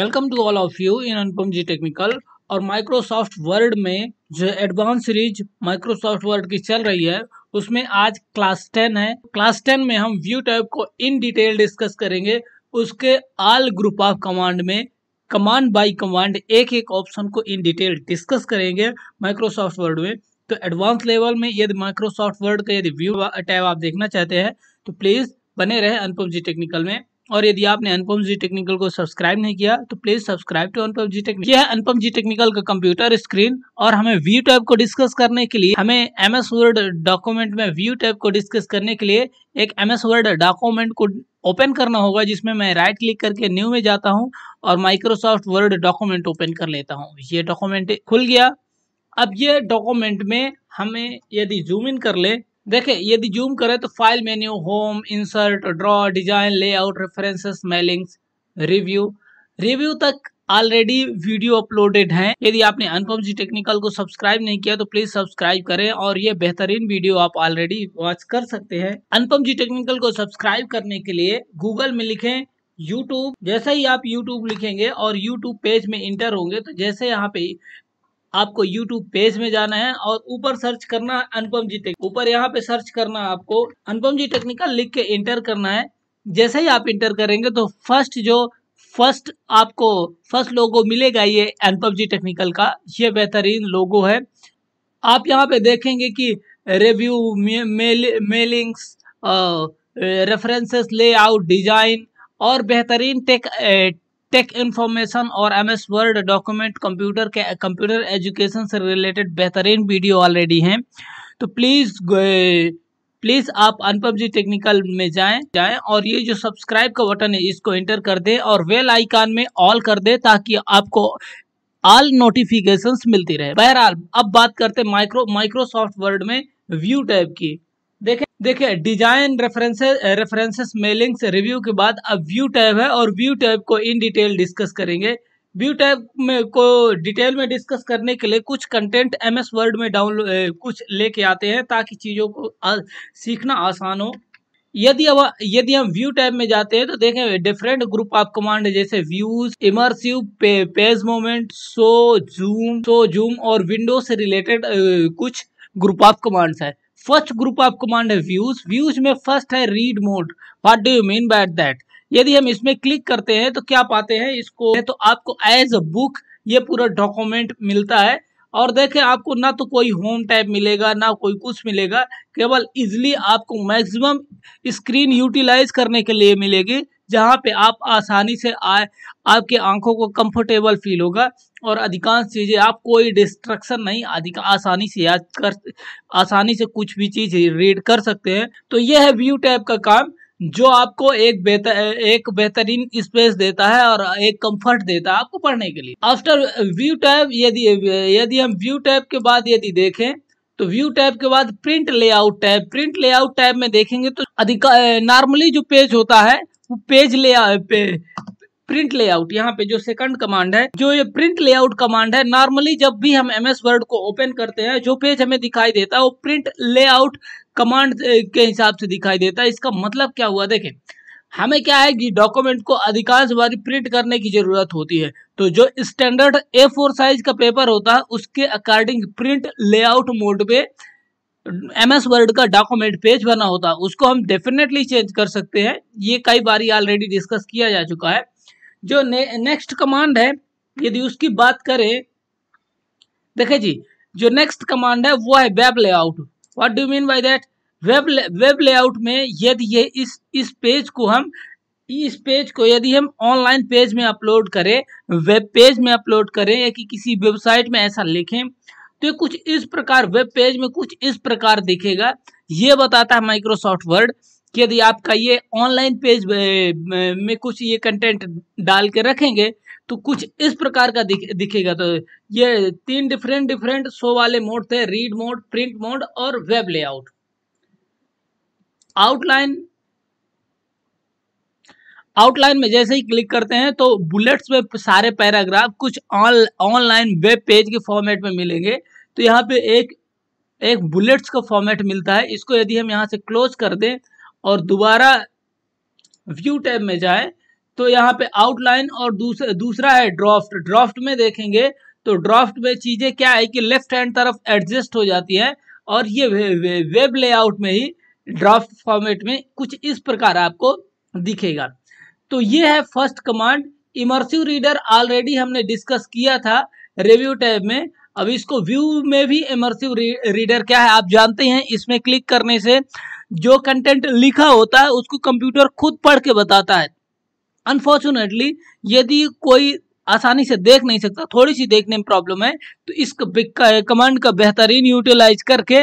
welcome to all of you in Anupam ji technical और Microsoft Word में जो एडवांस सीरीज माइक्रोसॉफ्ट वर्ड की चल रही है उसमें आज क्लास टेन है क्लास टेन में हम व्यू टाइप को इन डिटेल डिस्कस करेंगे उसके ऑल ग्रुप ऑफ कमांड में कमांड बाय कमांड एक एक ऑप्शन को इन डिटेल डिस्कस करेंगे माइक्रोसॉफ्ट वर्ड में तो एडवांस लेवल में यदि माइक्रोसॉफ्ट वर्ड का यदि व्यू टैब आप देखना चाहते हैं तो प्लीज़ बने रहे अनुपम जी टेक्निकल में और यदि आपने अनुपम जी टेक्निकल को सब्सक्राइब नहीं किया तो please subscribe to Anupam ji technical यह अनुपम जी टेक्निकल का कंप्यूटर स्क्रीन और हमें व्यू टैब को डिस्कस करने के लिए हमें एम एस वर्ड डॉक्यूमेंट में व्यू टैब को डिस्कस करने के लिए एक एम एस वर्ड डॉक्यूमेंट को ओपन करना होगा जिसमें मैं राइट क्लिक करके न्यू में जाता हूँ और माइक्रोसॉफ्ट वर्ड डॉक्यूमेंट ओपन कर लेता हूँ ये डॉक्यूमेंट खुल गया अब ये डॉक्यूमेंट में हमें यदि जूम इन कर ले देखे यदि जूम करें तो file menu home insert draw design layout references mailings review review तक ऑलरेडी वीडियो अपलोडेड हैं यदि आपने अनुपम जी टेक्निकल को सब्सक्राइब नहीं किया तो प्लीज सब्सक्राइब करें और ये बेहतरीन वीडियो आप ऑलरेडी वॉच कर सकते हैं अनुपम जी टेक्निकल को सब्सक्राइब करने के लिए गूगल में लिखें YouTube जैसे ही आप YouTube लिखेंगे और YouTube पेज में इंटर होंगे तो जैसे यहाँ पे आपको यूट्यूब पेज में जाना है और ऊपर सर्च करना है अनुपम जी टेक्निकल ऊपर यहाँ पे सर्च करना है आपको अनुपम जी टेक्निकल लिख के इंटर करना है जैसे ही आप इंटर करेंगे तो फर्स्ट जो फर्स्ट आपको फर्स्ट लोगो मिलेगा ये अनुपम जी टेक्निकल का ये बेहतरीन लोगो है आप यहाँ पे देखेंगे कि review mail, mailings references layout design और बेहतरीन टेक टेक इन्फॉर्मेशन और M S Word document computer के कंप्यूटर एजुकेशन से रिलेटेड बेहतरीन वीडियो ऑलरेडी हैं तो प्लीज़ प्लीज़ आप अनुपम जी टेक्निकल में जाएं जाएं और ये जो सब्सक्राइब का बटन है इसको एंटर कर दे और वेल आइकान में ऑल कर दे ताकि आपको ऑल नोटिफिकेशंस मिलती रहे बहरहाल अब बात करते माइक्रो माइक्रोसॉफ्ट वर्ड में व्यू टैब की देखें देखिए design references references mailings review के बाद अब व्यू टैब है और व्यू टैब को इन डिटेल डिस्कस करेंगे व्यू टैब में को डिटेल में डिस्कस करने के लिए कुछ कंटेंट एमएस वर्ड में डाउनलोड कुछ लेके आते हैं ताकि चीज़ों को आ, सीखना आसान हो यदि अब यदि हम व्यू टैब में जाते हैं तो देखें डिफरेंट ग्रुप ऑफ कमांड जैसे व्यूज इमरसिव पे, page movement so zoom so zoom और विंडो से रिलेटेड कुछ ग्रुप ऑफ कमांड्स है फर्स्ट ग्रुप ऑफ कमांड है व्यूज व्यूज में फर्स्ट है read mode what do you mean by that यदि हम इसमें क्लिक करते हैं तो क्या पाते हैं इसको तो आपको एज अ बुक ये पूरा डॉक्यूमेंट मिलता है और देखें आपको ना तो कोई होम टैब मिलेगा ना कोई कुछ मिलेगा केवल इजली आपको मैक्सिमम स्क्रीन यूटिलाइज करने के लिए मिलेगी जहाँ पे आप आसानी से आए आपके आंखों को कंफर्टेबल फील होगा और अधिकांश चीज़ें आप कोई डिस्ट्रक्शन नहीं अधिक आसानी से याद कर आसानी से कुछ भी चीज़ रीड कर सकते हैं तो यह है व्यू टैब का काम जो आपको एक बेहतर एक बेहतरीन स्पेस देता है और एक कंफर्ट देता है आपको पढ़ने के लिए आफ्टर व्यू टैब यदि यदि हम व्यू टैब के बाद यदि देखें तो व्यू टैब के बाद print layout tab print layout tab में देखेंगे तो अधिक नॉर्मली जो पेज होता है पेज ले पे, प्रिंट लेआउट यहाँ पे जो सेकंड कमांड है जो ये प्रिंट लेआउट कमांड है नॉर्मली जब भी हम एम एस वर्ड को ओपन करते हैं जो पेज हमें दिखाई देता है वो प्रिंट लेआउट कमांड के हिसाब से दिखाई देता है इसका मतलब क्या हुआ देखें हमें क्या है कि डॉक्यूमेंट को अधिकांश बार प्रिंट करने की ज़रूरत होती है तो जो स्टैंडर्ड ए फोर साइज का पेपर होता है उसके अकॉर्डिंग प्रिंट लेआउट मोड पे एम एस वर्ड का डॉक्यूमेंट पेज बना होता उसको हम डेफिनेटली चेंज कर सकते हैं ये कई बार ऑलरेडी डिस्कस किया जा चुका है जो नेक्स्ट कमांड है यदि उसकी बात करें देखे जी जो नेक्स्ट कमांड है वो है web layout what do mean by that web web layout में यदि ये इस इस पेज को हम इस पेज को यदि हम ऑनलाइन पेज में अपलोड करें वेब पेज में अपलोड करें या कि किसी वेबसाइट में ऐसा लिखें तो कुछ इस प्रकार वेब पेज में कुछ इस प्रकार दिखेगा ये बताता है माइक्रोसॉफ्ट वर्ड कि यदि आपका ये ऑनलाइन पेज में कुछ ये कंटेंट डाल के रखेंगे तो कुछ इस प्रकार का दिख, दिखेगा तो ये तीन डिफरेंट डिफरेंट शो वाले मोड थे रीड मोड प्रिंट मोड और वेब लेआउट आउटलाइन आउटलाइन में जैसे ही क्लिक करते हैं तो बुलेट्स में सारे पैराग्राफ कुछ ऑनलाइन वेब पेज के फॉर्मेट में मिलेंगे तो यहाँ पे एक एक बुलेट्स का फॉर्मेट मिलता है इसको यदि हम यहाँ से क्लोज कर दें और दोबारा व्यू टैब में जाएं तो यहाँ पे आउटलाइन और दूसरा दूसरा है ड्राफ्ट ड्राफ्ट में देखेंगे तो ड्राफ्ट में चीज़ें क्या है कि लेफ्ट हैंड तरफ एडजस्ट हो जाती है और ये वे, वे, वेब लेआउट में ही ड्राफ्ट फॉर्मेट में कुछ इस प्रकार आपको दिखेगा तो ये है first command immersive reader already हमने डिस्कस किया था रिव्यू टैब में अब इसको व्यू में भी इमर्सिव रीडर क्या है आप जानते हैं इसमें क्लिक करने से जो कंटेंट लिखा होता है उसको कंप्यूटर खुद पढ़ के बताता है अनफॉर्चुनेटली यदि कोई आसानी से देख नहीं सकता थोड़ी सी देखने में प्रॉब्लम है तो इस कमांड का बेहतरीन यूटिलाइज करके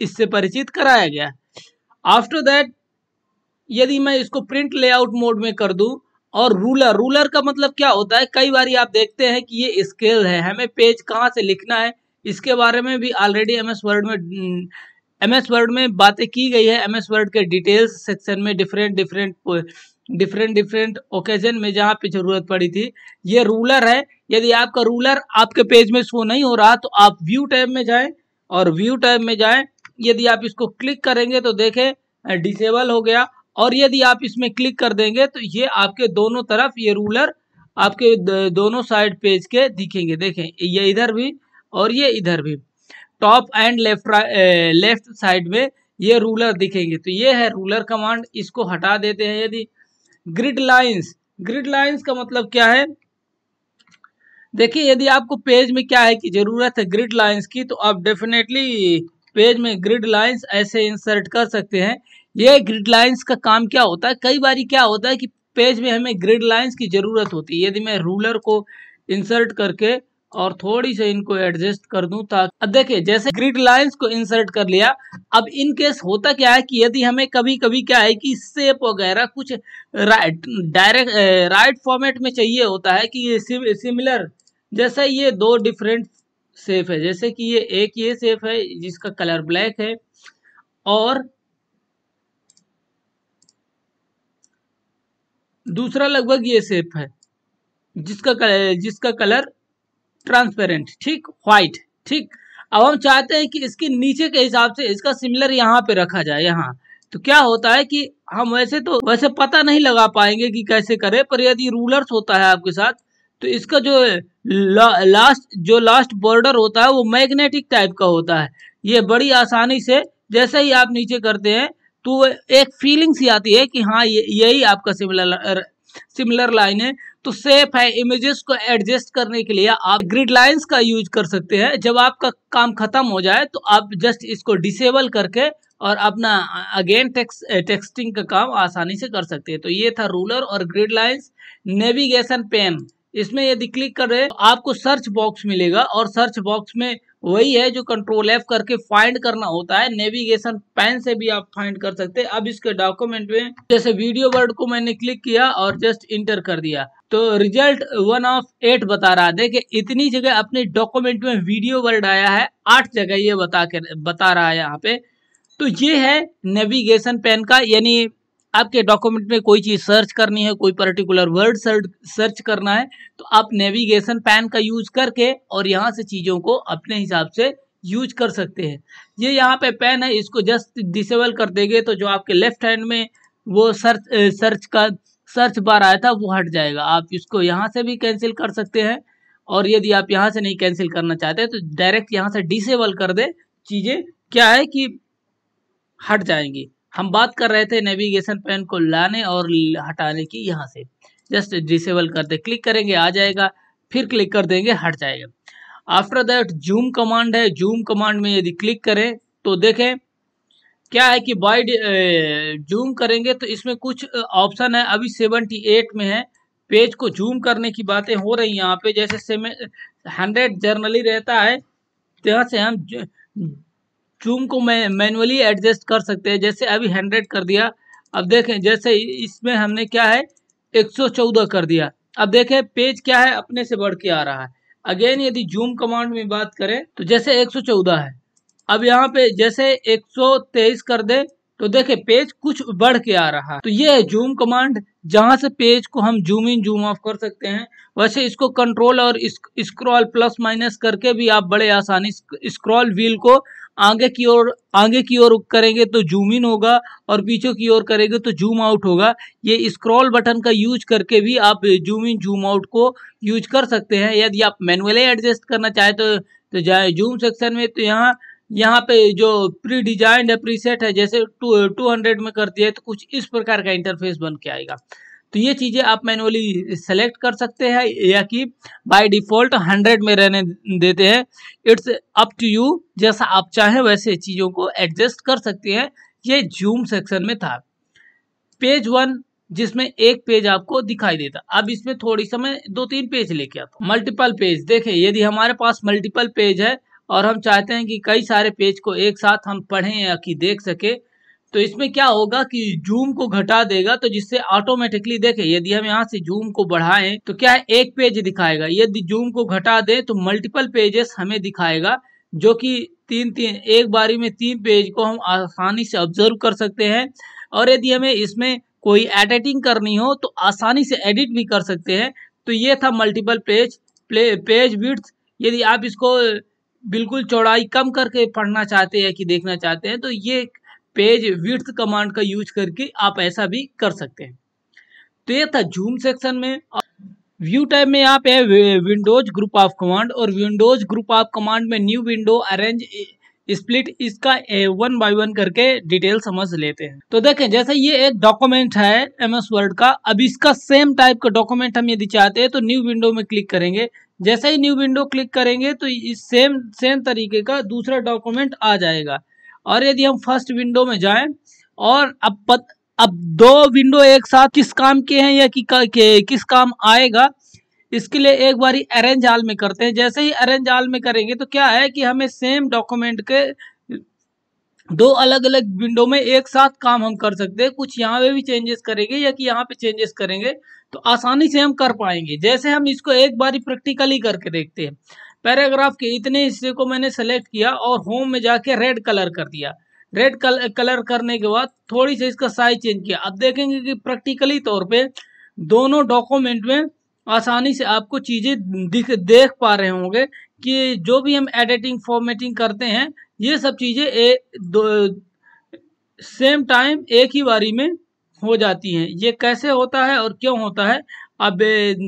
इससे परिचित कराया गया आफ्टर दैट यदि मैं इसको प्रिंट लेआउट मोड में कर दूं और रूलर रूलर का मतलब क्या होता है कई बार आप देखते हैं कि ये स्केल है हमें पेज कहाँ से लिखना है इसके बारे में भी ऑलरेडी एम एस वर्ड में एम एस वर्ड में बातें की गई है एम एस वर्ड के डिटेल्स सेक्शन में different different different different occasion में जहाँ पे जरूरत पड़ी थी ये रूलर है यदि आपका रूलर आपके पेज में शो नहीं हो रहा तो आप व्यू टैब में जाएं और व्यू टैब में जाएं यदि आप इसको क्लिक करेंगे तो देखें डिसेबल हो गया और यदि आप इसमें क्लिक कर देंगे तो ये आपके दोनों तरफ ये रूलर आपके दोनों साइड पेज के दिखेंगे देखें ये इधर भी और ये इधर भी top and left left side में ये रूलर दिखेंगे तो ये है रूलर कमांड इसको हटा देते हैं यदि ग्रिड लाइंस ग्रिड लाइंस का मतलब क्या है देखिए यदि आपको पेज में क्या है कि ज़रूरत है ग्रिड लाइंस की तो आप डेफिनेटली पेज में ग्रिड लाइंस ऐसे इंसर्ट कर सकते हैं ये ग्रिड लाइंस का काम क्या होता है कई बार क्या होता है कि पेज में हमें ग्रिड लाइंस की ज़रूरत होती है यदि मैं रूलर को इंसर्ट करके और थोड़ी सी इनको एडजस्ट कर दूं ताकि अब देखिए जैसे ग्रिड लाइंस को इंसर्ट कर लिया अब इन केस होता क्या है कि यदि हमें कभी कभी क्या है कि सेप वगैरह कुछ राइट डायरेक्ट राइट फॉर्मेट में चाहिए होता है कि ये सिमिलर जैसे ये दो डिफरेंट सेफ है जैसे कि ये एक ये सेफ है जिसका कलर ब्लैक है और दूसरा लगभग ये सेफ है जिसका कलर जिसका कलर ट्रांसपेरेंट ठीक व्हाइट ठीक अब हम चाहते हैं कि इसके नीचे के हिसाब से इसका सिमिलर यहाँ पे रखा जाए यहाँ तो क्या होता है कि हम वैसे तो वैसे पता नहीं लगा पाएंगे कि कैसे करें पर यदि रूलर्स होता है आपके साथ तो इसका जो ला, लास्ट जो लास्ट बॉर्डर होता है वो मैग्नेटिक टाइप का होता है ये बड़ी आसानी से जैसे ही आप नीचे करते हैं तो एक फीलिंग सी आती है कि हाँ ये यही आपका सिमिलर सिमिलर लाइन है तो सेफ है इमेजेस को एडजस्ट करने के लिए आप ग्रिड लाइंस का यूज कर सकते हैं जब आपका काम खत्म हो जाए तो आप जस्ट इसको डिसेबल करके और अपना अगेन टेक्स टेक्सटिंग का काम आसानी से कर सकते हैं तो ये था रूलर और ग्रिड लाइंस नेविगेशन पेन इसमें यदि क्लिक कर रहे तो आपको सर्च बॉक्स मिलेगा और सर्च बॉक्स में वही है जो कंट्रोल एफ करके फाइंड करना होता है नेविगेशन पैन से भी आप फाइंड कर सकते हैं अब इसके डॉक्यूमेंट में जैसे वीडियो वर्ड को मैंने क्लिक किया और जस्ट इंटर कर दिया तो रिजल्ट वन ऑफ एट बता रहा है देखे इतनी जगह अपने डॉक्यूमेंट में वीडियो वर्ड आया है आठ जगह ये बता कर बता रहा है यहाँ पे तो ये है नेविगेशन पेन का यानी आपके डॉक्यूमेंट में कोई चीज़ सर्च करनी है कोई पर्टिकुलर वर्ड सर्च करना है तो आप नेविगेशन पैन का यूज करके और यहाँ से चीज़ों को अपने हिसाब से यूज कर सकते हैं ये यहाँ पे पेन है इसको जस्ट डिसेबल कर देंगे तो जो आपके लेफ्ट हैंड में वो सर्च सर्च का सर्च बार आया था वो हट जाएगा आप इसको यहाँ से भी कैंसिल कर सकते हैं और यदि आप यहाँ से नहीं कैंसिल करना चाहते तो डायरेक्ट यहाँ से डिसेबल कर दे चीज़ें क्या है कि हट जाएंगी हम बात कर रहे थे नेविगेशन पेन को लाने और हटाने की यहाँ से जस्ट डिसेबल कर दे क्लिक करेंगे आ जाएगा फिर क्लिक कर देंगे हट जाएगा आफ्टर दैट जूम कमांड है जूम कमांड में यदि क्लिक करें तो देखें क्या है कि बाय जूम eh, करेंगे तो इसमें कुछ ऑप्शन eh, है अभी सेवेंटी एट में है पेज को जूम करने की बातें हो रही हैं यहाँ पे जैसे हंड्रेड जर्नली रहता है यहाँ से हम जूम को मैं मैनुअली एडजस्ट कर सकते हैं जैसे अभी हंड्रेड कर दिया अब देखें जैसे इसमें हमने क्या है एक सौ चौदह कर दिया अब देखें पेज क्या है अपने से बढ़ के आ रहा है अगेन यदि जूम कमांड में बात करें तो जैसे एक सौ चौदह है अब यहाँ पे जैसे एक सौ तेईस कर दे तो देखें पेज कुछ बढ़ के आ रहा है तो ये है जूम कमांड जहाँ से पेज को हम जूम इन जूम ऑफ कर सकते हैं वैसे इसको कंट्रोल और स्क्रॉल प्लस माइनस करके भी आप बड़े आसानी स्क्रॉल व्हील को आगे की ओर आगे की ओर करेंगे तो जूम इन होगा और पीछे की ओर करेंगे तो जूम आउट होगा ये स्क्रॉल बटन का यूज करके भी आप जूम इन जूम आउट को यूज कर सकते हैं यदि आप मैनुअली एडजस्ट करना चाहे तो, तो जाए जूम सेक्शन में तो यहाँ यहाँ पे जो प्री डिजाइंड है प्रीसेट है जैसे टू टू हंड्रेड में करती है तो कुछ इस प्रकार का इंटरफेस बन के आएगा तो ये चीज़ें आप मैनुअली सेलेक्ट कर सकते हैं या कि बाय डिफ़ॉल्ट हंड्रेड में रहने देते हैं इट्स अप टू यू जैसा आप चाहें वैसे चीज़ों को एडजस्ट कर सकते हैं ये जूम सेक्शन में था पेज वन जिसमें एक पेज आपको दिखाई देता अब इसमें थोड़ी समय दो तीन पेज लेके आता मल्टीपल पेज देखें यदि हमारे पास मल्टीपल पेज है और हम चाहते हैं कि कई सारे पेज को एक साथ हम पढ़ें या कि देख सके तो इसमें क्या होगा कि जूम को घटा देगा तो जिससे ऑटोमेटिकली देखे यदि हम यहाँ से जूम को बढ़ाएं तो क्या है एक पेज दिखाएगा यदि जूम को घटा दें तो मल्टीपल पेजेस हमें दिखाएगा जो कि तीन तीन एक बारी में तीन पेज को हम आसानी से ऑब्जर्व कर सकते हैं और यदि हमें इसमें कोई एडिटिंग करनी हो तो आसानी से एडिट भी कर सकते हैं तो ये था मल्टीपल पेज पेज विड्थ यदि आप इसको बिल्कुल चौड़ाई कम करके पढ़ना चाहते हैं कि देखना चाहते हैं तो ये पेज विथ कमांड का यूज करके आप ऐसा भी कर सकते हैं तो ये था जूम सेक्शन में व्यू टाइप में आप है विंडोज ग्रुप ऑफ कमांड और विंडोज ग्रुप ऑफ कमांड में न्यू विंडो अरेंज स्प्लिट इसका वन बाय वन करके डिटेल समझ लेते हैं तो देखें जैसे ये एक डॉक्यूमेंट है एमएस वर्ड का अब इसका सेम टाइप का डॉक्यूमेंट हम यदि चाहते हैं तो न्यू विंडो में क्लिक करेंगे जैसे ही न्यू विंडो क्लिक करेंगे तो इस सेम सेम तरीके का दूसरा डॉक्यूमेंट आ जाएगा और यदि हम फर्स्ट विंडो में जाएं और अब पत, अब दो विंडो एक साथ किस काम के हैं या कि, के, किस काम आएगा इसके लिए एक बारी अरेंज आल में करते हैं जैसे ही अरेंज आल में करेंगे तो क्या है कि हमें सेम डॉक्यूमेंट के दो अलग अलग विंडो में एक साथ काम हम कर सकते हैं कुछ यहाँ पे भी चेंजेस करेंगे या कि यहाँ पे चेंजेस करेंगे तो आसानी से हम कर पाएंगे जैसे हम इसको एक बारी प्रैक्टिकली करके देखते हैं पैराग्राफ के इतने हिस्से को मैंने सेलेक्ट किया और होम में जाके रेड कलर कर दिया रेड कल, कलर करने के बाद थोड़ी सी इसका साइज चेंज किया अब देखेंगे कि प्रैक्टिकली तौर पे दोनों डॉक्यूमेंट में आसानी से आपको चीज़ें दिख देख पा रहे होंगे कि जो भी हम एडिटिंग फॉर्मेटिंग करते हैं ये सब चीज़ें सेम टाइम एक ही बारी में हो जाती हैं ये कैसे होता है और क्यों होता है अब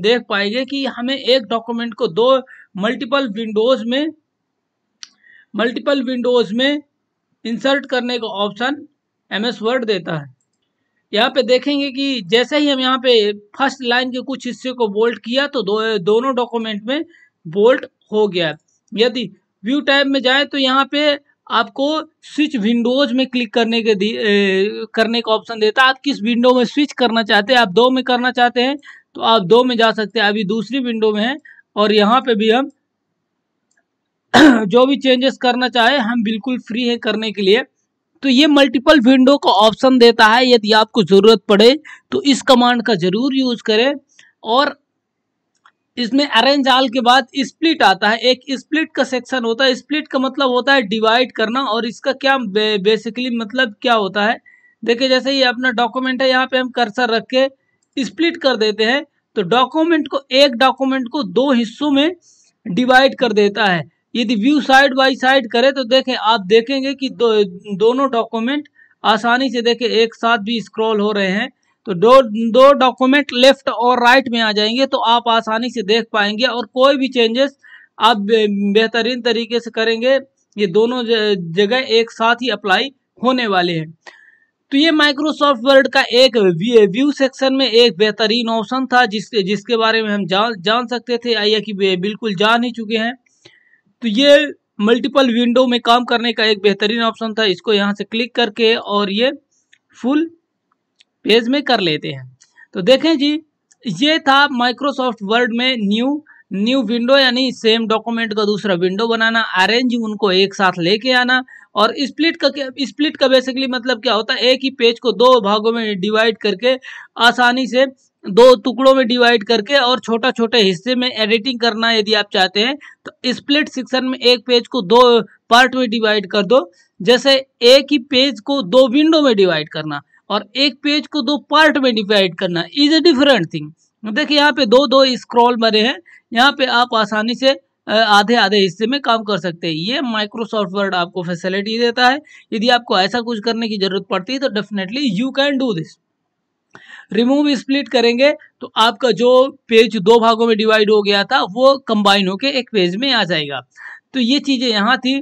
देख पाएंगे कि हमें एक डॉक्यूमेंट को दो मल्टीपल विंडोज़ में मल्टीपल विंडोज़ में इंसर्ट करने का ऑप्शन एम एस वर्ड देता है यहाँ पे देखेंगे कि जैसे ही हम यहाँ पे फर्स्ट लाइन के कुछ हिस्से को बोल्ट किया तो दो, दोनों डॉक्यूमेंट में बोल्ट हो गया यदि व्यू टाइप में जाए तो यहाँ पे आपको स्विच विंडोज में क्लिक करने के ए, करने का ऑप्शन देता है आप किस विंडो में स्विच करना चाहते हैं आप दो में करना चाहते हैं तो आप दो में जा सकते हैं अभी दूसरी विंडो में है और यहाँ पे भी हम जो भी चेंजेस करना चाहे हम बिल्कुल फ्री है करने के लिए तो ये मल्टीपल विंडो का ऑप्शन देता है यदि आपको ज़रूरत पड़े तो इस कमांड का ज़रूर यूज़ करें और इसमें अरेंज आल के बाद स्प्लिट आता है एक स्प्लिट का सेक्शन होता है स्प्लिट का मतलब होता है डिवाइड करना और इसका क्या बे, बेसिकली मतलब क्या होता है देखिए जैसे ये अपना डॉक्यूमेंट है यहाँ पे हम कर्सर रख के स्प्लिट कर देते हैं तो डॉक्यूमेंट को एक डॉक्यूमेंट को दो हिस्सों में डिवाइड कर देता है यदि व्यू साइड बाय साइड करें तो देखें आप देखेंगे कि दो दोनों डॉक्यूमेंट आसानी से देखें एक साथ भी स्क्रॉल हो रहे हैं तो दो दो डॉक्यूमेंट लेफ्ट और राइट में आ जाएंगे तो आप आसानी से देख पाएंगे और कोई भी चेंजेस आप बेहतरीन तरीके से करेंगे ये दोनों जगह एक साथ ही अप्लाई होने वाले हैं तो ये माइक्रोसॉफ्ट वर्ड का एक व्यू सेक्शन में एक बेहतरीन ऑप्शन था जिसके जिसके बारे में हम जान जान सकते थे आइए कि बिल्कुल जान ही चुके हैं तो ये मल्टीपल विंडो में काम करने का एक बेहतरीन ऑप्शन था इसको यहाँ से क्लिक करके और ये फुल पेज में कर लेते हैं तो देखें जी ये था माइक्रोसॉफ्ट वर्ड में न्यू न्यू विंडो यानी सेम डॉक्यूमेंट का दूसरा विंडो बनाना अरेंज उनको एक साथ लेके आना और स्प्लिट का स्प्लिट का बेसिकली मतलब क्या होता है एक ही पेज को दो भागों में डिवाइड करके आसानी से दो टुकड़ों में डिवाइड करके और छोटा छोटे हिस्से में एडिटिंग करना यदि आप चाहते हैं तो स्प्लिट सेक्शन में एक पेज को दो पार्ट में डिवाइड कर दो जैसे एक ही पेज को दो विंडो में डिवाइड करना और एक पेज को दो पार्ट में डिवाइड करना इज अ डिफरेंट थिंग तो देखिए यहाँ पे दो दो स्क्रॉल बने हैं यहाँ पे आप आसानी से आधे आधे हिस्से में काम कर सकते हैं ये माइक्रोसॉफ्ट वर्ड आपको फैसिलिटी देता है यदि आपको ऐसा कुछ करने की ज़रूरत पड़ती है तो definitely you can do this remove split करेंगे तो आपका जो पेज दो भागों में डिवाइड हो गया था वो कंबाइन होके एक पेज में आ जाएगा तो ये चीज़ें यहाँ थी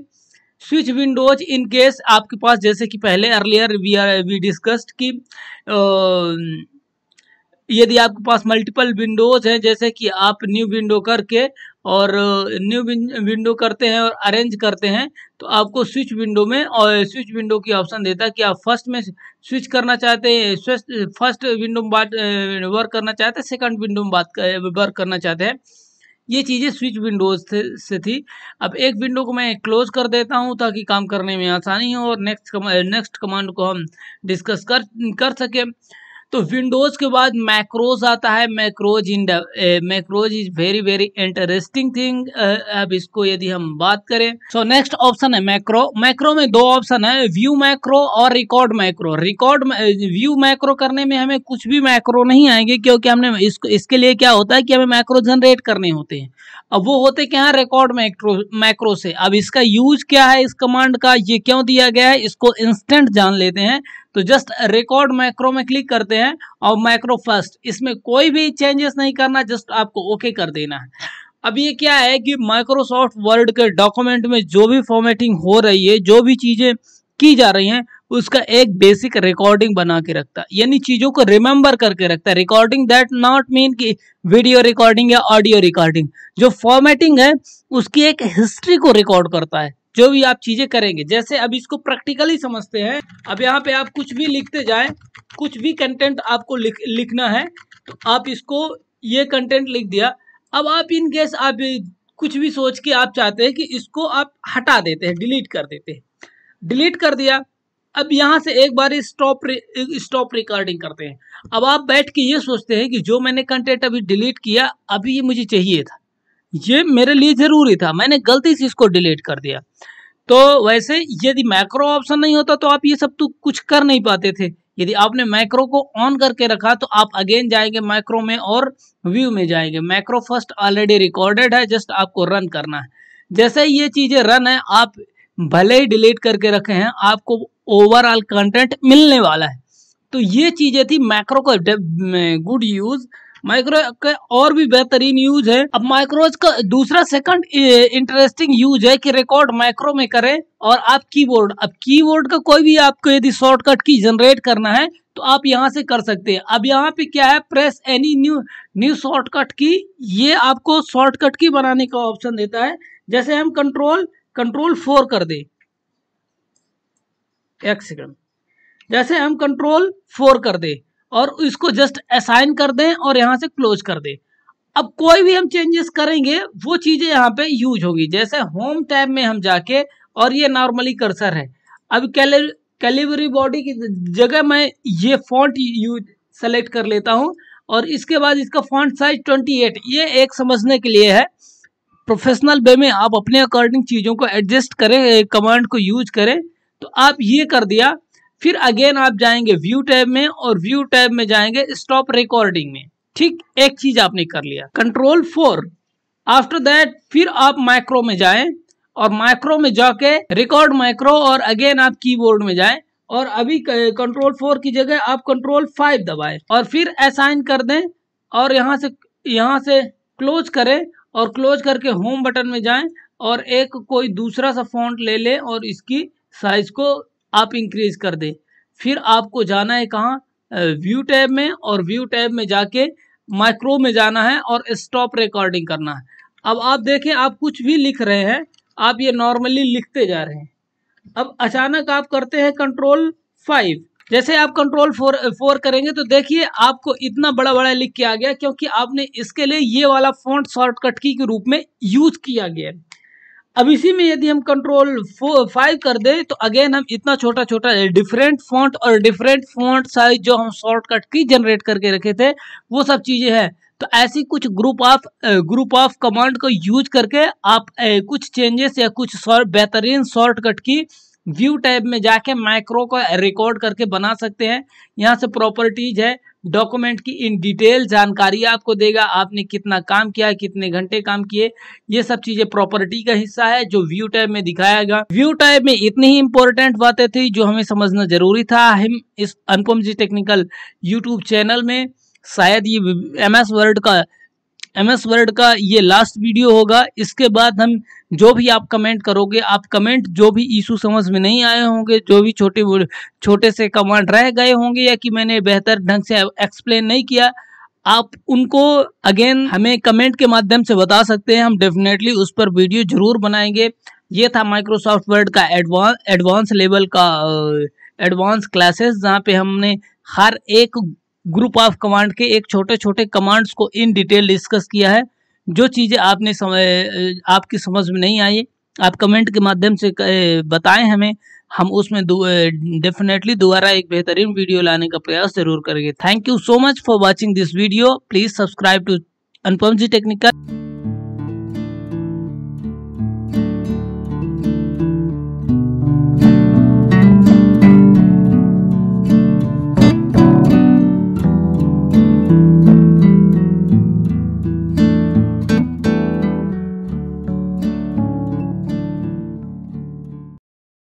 स्विच विंडोज इन केस आपके पास जैसे कि पहले earlier we are we discussed की आ, यदि आपके पास मल्टीपल विंडोज हैं जैसे कि आप न्यू विंडो करके और न्यू uh, विंडो करते हैं और अरेंज करते हैं तो आपको स्विच विंडो में और स्विच विंडो की ऑप्शन देता है कि आप फर्स्ट में स्विच करना चाहते हैं फर्स्ट विंडो में बात वर्क uh, करना चाहते हैं सेकंड विंडो में बात वर्क uh, करना चाहते हैं ये चीज़ें स्विच विंडोज से थी अब एक विंडो को मैं क्लोज कर देता हूँ ताकि काम करने में आसानी हो और नेक्स्ट नेक्स्ट कमांड को हम डिस्कस कर कर सकें तो विंडोज़ के बाद मैक्रोज आता है मैक्रोज इन macros is very very interesting thing अब इसको यदि हम बात करें सो नेक्स्ट ऑप्शन है मैक्रो मैक्रो में दो ऑप्शन है व्यू मैक्रो और record macro record view macro करने में हमें कुछ भी मैक्रो नहीं आएंगे क्योंकि हमने इसको इसके लिए क्या होता है कि हमें मैक्रो जनरेट करने होते हैं अब वो होते क्या है रिकॉर्ड मैक्रो मैक्रो से अब इसका यूज क्या है इस कमांड का ये क्यों दिया गया है इसको इंस्टेंट जान लेते हैं तो जस्ट रिकॉर्ड मैक्रो में क्लिक करते हैं और मैक्रो फर्स्ट इसमें कोई भी चेंजेस नहीं करना जस्ट आपको ओके कर देना है अब ये क्या है कि माइक्रोसॉफ्ट वर्ड के डॉक्यूमेंट में जो भी फॉर्मेटिंग हो रही है जो भी चीज़ें की जा रही हैं उसका एक बेसिक रिकॉर्डिंग बना के रखता है यानी चीज़ों को रिमेंबर करके रखता है रिकॉर्डिंग दैट नॉट मीन कि वीडियो रिकॉर्डिंग या ऑडियो रिकॉर्डिंग जो फॉर्मेटिंग है उसकी एक हिस्ट्री को रिकॉर्ड करता है जो भी आप चीज़ें करेंगे जैसे अब इसको प्रैक्टिकली समझते हैं अब यहाँ पे आप कुछ भी लिखते जाए कुछ भी कंटेंट आपको लिख लिखना है तो आप इसको ये कंटेंट लिख दिया अब आप इन केस आप कुछ भी सोच के आप चाहते हैं कि इसको आप हटा देते हैं डिलीट कर देते हैं डिलीट कर दिया अब यहाँ से एक बार स्टॉप स्टॉप रिकॉर्डिंग करते हैं अब आप बैठ के ये सोचते हैं कि जो मैंने कंटेंट अभी डिलीट किया अभी ये मुझे चाहिए था ये मेरे लिए ज़रूरी था मैंने गलती से इसको डिलीट कर दिया तो वैसे यदि मैक्रो ऑप्शन नहीं होता तो आप ये सब तो कुछ कर नहीं पाते थे यदि आपने मैक्रो को ऑन करके रखा तो आप अगेन जाएंगे मैक्रो में और व्यू में जाएंगे मैक्रो फर्स्ट ऑलरेडी रिकॉर्डेड है जस्ट आपको रन करना है जैसे ये चीज़ें रन है आप भले ही डिलीट करके रखे हैं आपको ओवरऑल कंटेंट मिलने वाला है तो ये चीजें थी मैक्रो का गुड यूज माइक्रो का और भी बेहतरीन यूज है अब माइक्रोज का दूसरा सेकंड इंटरेस्टिंग यूज है कि रिकॉर्ड माइक्रो में करें और आप कीबोर्ड अब कीबोर्ड का कोई भी आपको यदि शॉर्टकट की जनरेट करना है तो आप यहाँ से कर सकते हैं अब यहाँ पे क्या है press any new new shortcut key ये आपको शॉर्टकट की बनाने का ऑप्शन देता है जैसे हम कंट्रोल कंट्रोल फोर कर दें एक सेकेंड जैसे हम कंट्रोल फोर कर दें और इसको जस्ट असाइन कर दें और यहाँ से क्लोज कर दें अब कोई भी हम चेंजेस करेंगे वो चीज़ें यहाँ पे यूज होगी जैसे होम टैब में हम जाके और ये नॉर्मली कर्सर है अब कैले कैलिवरी बॉडी की जगह मैं ये फॉन्ट यूज सेलेक्ट कर लेता हूँ और इसके बाद इसका फॉन्ट साइज 28 ये एक समझने के लिए है प्रोफेशनल वे में आप अपने अकॉर्डिंग चीज़ों को एडजस्ट करें कमांड को यूज करें तो आप ये कर दिया फिर अगेन आप जाएंगे व्यू टैब में और व्यू टैब में जाएंगे स्टॉप रिकॉर्डिंग में ठीक एक चीज आपने कर लिया कंट्रोल फोर आफ्टर दैट फिर आप माइक्रो में जाए और माइक्रो में जाके रिकॉर्ड माइक्रो और अगेन आप कीबोर्ड में जाए और अभी कंट्रोल फोर की जगह आप कंट्रोल फाइव दबाएं और फिर असाइन कर दें और यहां से यहां से क्लोज करें और क्लोज करके होम बटन में जाएं और एक कोई दूसरा सा फॉन्ट ले लें और इसकी साइज को आप इंक्रीज कर दें फिर आपको जाना है कहाँ व्यू टैब में और व्यू टैब में जाके माइक्रो में जाना है और स्टॉप रिकॉर्डिंग करना है अब आप देखें आप कुछ भी लिख रहे हैं आप ये नॉर्मली लिखते जा रहे हैं अब अचानक आप करते हैं कंट्रोल फाइव जैसे आप कंट्रोल फोर फोर करेंगे तो देखिए आपको इतना बड़ा बड़ा लिख के आ गया क्योंकि आपने इसके लिए ये वाला फॉन्ट शॉर्टकट की के रूप में यूज किया गया है अब इसी में यदि हम कंट्रोल फाइव कर दें तो अगेन हम इतना छोटा छोटा डिफरेंट फॉन्ट और डिफरेंट फॉन्ट साइज जो हम शॉर्टकट की जनरेट करके रखे थे वो सब चीज़ें हैं तो ऐसी कुछ group of group of command को यूज करके आप कुछ चेंजेस या कुछ बेहतरीन शॉर्टकट की व्यू टैब में जाके माइक्रो को रिकॉर्ड करके बना सकते हैं यहाँ से प्रॉपर्टीज है डॉक्यूमेंट की इन डिटेल जानकारी आपको देगा आपने कितना काम किया कितने घंटे काम किए ये सब चीजें प्रॉपर्टी का हिस्सा है जो व्यू टैब में दिखाया गया व्यू टैब में इतनी ही इम्पोर्टेंट बातें थी जो हमें समझना जरूरी था हम इस Anupam ji technical YouTube channel में शायद ये एम एस वर्ड का एम एस वर्ड का ये लास्ट वीडियो होगा इसके बाद हम जो भी आप कमेंट करोगे आप कमेंट जो भी इशू समझ में नहीं आए होंगे जो भी छोटे छोटे से कमांड रह गए होंगे या कि मैंने बेहतर ढंग से एक्सप्लेन नहीं किया आप उनको अगेन हमें कमेंट के माध्यम से बता सकते हैं हम डेफिनेटली उस पर वीडियो जरूर बनाएंगे ये था माइक्रोसॉफ्ट वर्ड का एडवांस एडवांस लेवल का एडवांस क्लासेस जहाँ पे हमने हर एक ग्रुप ऑफ कमांड के एक छोटे छोटे कमांड्स को इन डिटेल डिस्कस किया है जो चीज़ें आपने समय आपकी समझ में नहीं आई आप कमेंट के माध्यम से बताएं हमें हम उसमें डेफिनेटली दोबारा एक बेहतरीन वीडियो लाने का प्रयास जरूर करेंगे thank you so much for watching this video please subscribe to Anupam ji technical